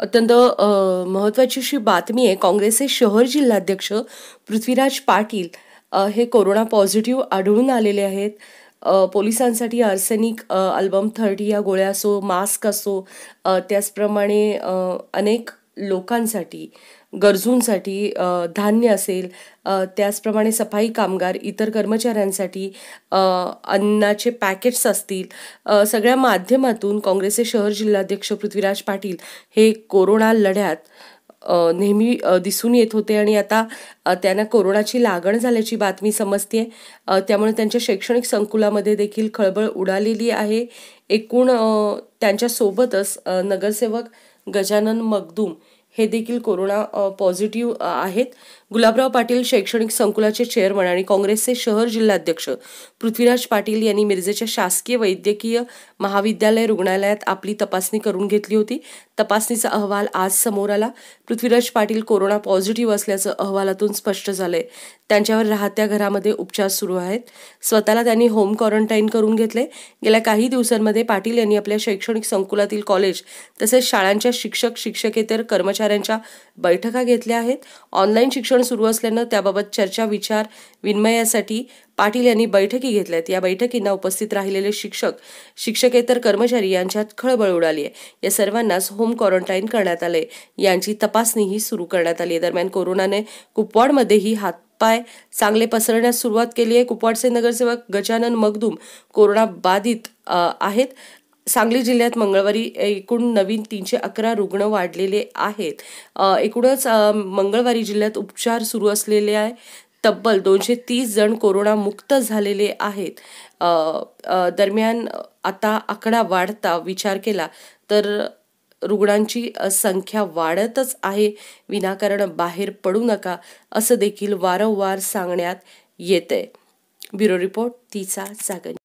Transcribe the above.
अत्यंत महत्त्वाची अशी बातमी आहे काँग्रेसचे शहर जिल्हाध्यक्ष पृथ्वीराज पाटील हे कोरोना पॉझिटिव्ह आढळून आलेले आहेत पोलिसांसाठी आर्सेनिक अल्बम थर्टी या गोळ्या असो मास्क असो त्याचप्रमाणे अनेक लोकांसाठी गरजूंसाठी धान्य असेल त्याचप्रमाणे सफाई कामगार इतर कर्मचाऱ्यांसाठी अन्नाचे पॅकेट्स असतील सगळ्या माध्यमातून काँग्रेसचे शहर जिल्हाध्यक्ष पृथ्वीराज पाटील हे कोरोना लढ्यात नेहमी दिसून येत होते आणि आता त्यांना कोरोनाची लागण झाल्याची बातमी समजते त्यामुळे त्यांच्या शैक्षणिक संकुलामध्ये देखील खळबळ उडालेली आहे एकूण त्यांच्यासोबतच नगरसेवक गजानन मगदूम हे देखील कोरोना पॉझिटिव्ह आहेत गुलाबराव पाटील शैक्षणिक संकुलाचे चेअरमन आणि काँग्रेसचे शहर जिल्हाध्यक्ष पृथ्वीराज पाटील यांनी मिरजेच्या शासकीय वैद्यकीय महाविद्यालय रुग्णालयात आपली तपासणी करून घेतली होती तपासणीचा अहवाल आज समोर आला पृथ्वीराज पाटील कोरोना पॉझिटिव्ह असल्याचं अहवालातून स्पष्ट झालंय त्यांच्यावर राहत्या घरामध्ये उपचार सुरू आहेत स्वतःला त्यांनी होम क्वारंटाईन करून घेतले गेल्या काही दिवसांमध्ये पाटील यांनी आपल्या शैक्षणिक संकुलातील कॉलेज तसेच शाळांच्या शिक्षक शिक्षकेतर कर्मचारी कर्मचाऱ्यांच्या बैठका घेतल्या आहेत ऑनलाईन शिक्षण सुरू असल्यानं त्याबाबत चर्चा विचार विनिमयासाठी पाटील यांनी बैठकी घेतल्या आहेत या बैठकींना उपस्थित राहिलेले शिक्षक शिक्षकेतर कर्मचारी यांच्यात खळबळ उडाली आहे या सर्वांनाच होम क्वारंटाईन करण्यात आले यांची तपासणीही सुरू करण्यात आली आहे दरम्यान कोरोनाने कुपवाडमध्येही हात पाय चांगले पसरण्यास सुरुवात केली आहे कुपवाडचे नगरसेवक गजानन मगदूम कोरोना बाधित आहेत सांगली जिल्ह्यात मंगळवारी एकूण नवीन तीनशे अकरा रुग्ण वाढलेले आहेत एकूणच मंगळवारी जिल्ह्यात उपचार सुरू असलेले आहे तब्बल दोनशे तीस जण कोरोनामुक्त झालेले आहेत दरम्यान आता आकडा वाढता विचार केला तर रुग्णांची संख्या वाढतच आहे विनाकारण बाहेर पडू नका असं देखील वारंवार सांगण्यात येते आहे ब्युरो रिपोर्ट तिचा सागर